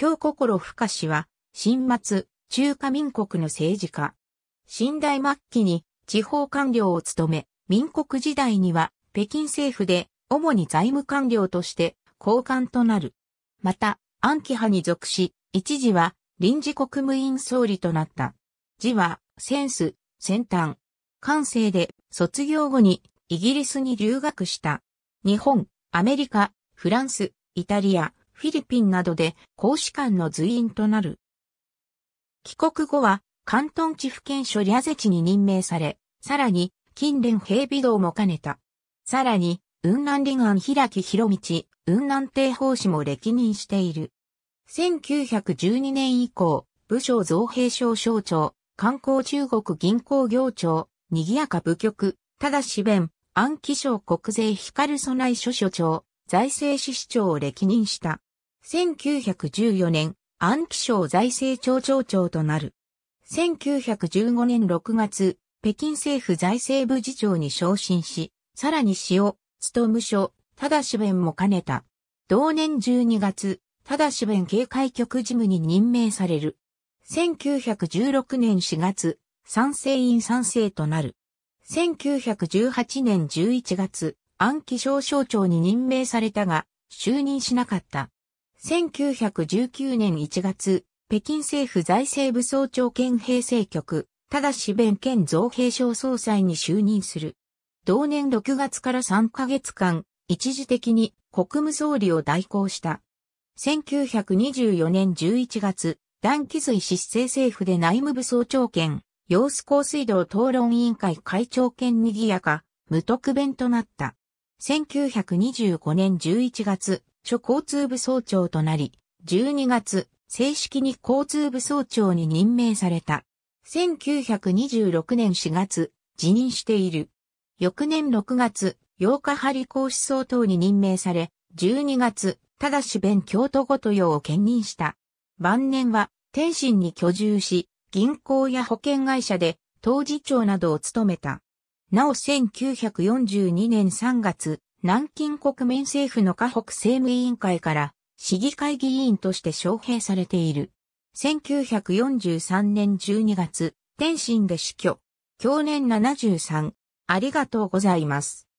京心深氏は、新末、中華民国の政治家。新代末期に地方官僚を務め、民国時代には北京政府で主に財務官僚として高官となる。また、暗記派に属し、一時は臨時国務院総理となった。字は、センス、先端。官西で卒業後にイギリスに留学した。日本、アメリカ、フランス、イタリア、フィリピンなどで公使館の随員となる。帰国後は、関東地府県所リアゼチに任命され、さらに、近連兵備道も兼ねた。さらに、雲南離岸開き広道、雲南帝法師も歴任している。1912年以降、部将造兵省省庁、観光中国銀行行庁、賑やか部局、ただし弁、暗記省国税光備所所長、財政支支長を歴任した。1914年、安徽省財政庁長長となる。1915年6月、北京政府財政部次長に昇進し、さらに塩、を、務所、ただし弁も兼ねた。同年12月、ただし弁警戒局事務に任命される。1916年4月、賛成員賛成となる。1918年11月、安徽省省長に任命されたが、就任しなかった。1919年1月、北京政府財政部総長兼平成局、ただし弁兼造兵省総裁に就任する。同年6月から3ヶ月間、一時的に国務総理を代行した。1924年11月、団気随市政政府で内務部総長兼、様子高水道討論委員会会長兼にぎやか、無特弁となった。1925年11月、諸交通部総長となり、12月、正式に交通部総長に任命された。1926年4月、辞任している。翌年6月、8日張公思想統に任命され、12月、ただし弁京都ごと用を兼任した。晩年は、天津に居住し、銀行や保険会社で、当事長などを務めた。なお1942年3月、南京国民政府の河北政務委員会から市議会議員として招聘されている。1943年12月、天津で死去。去年73。ありがとうございます。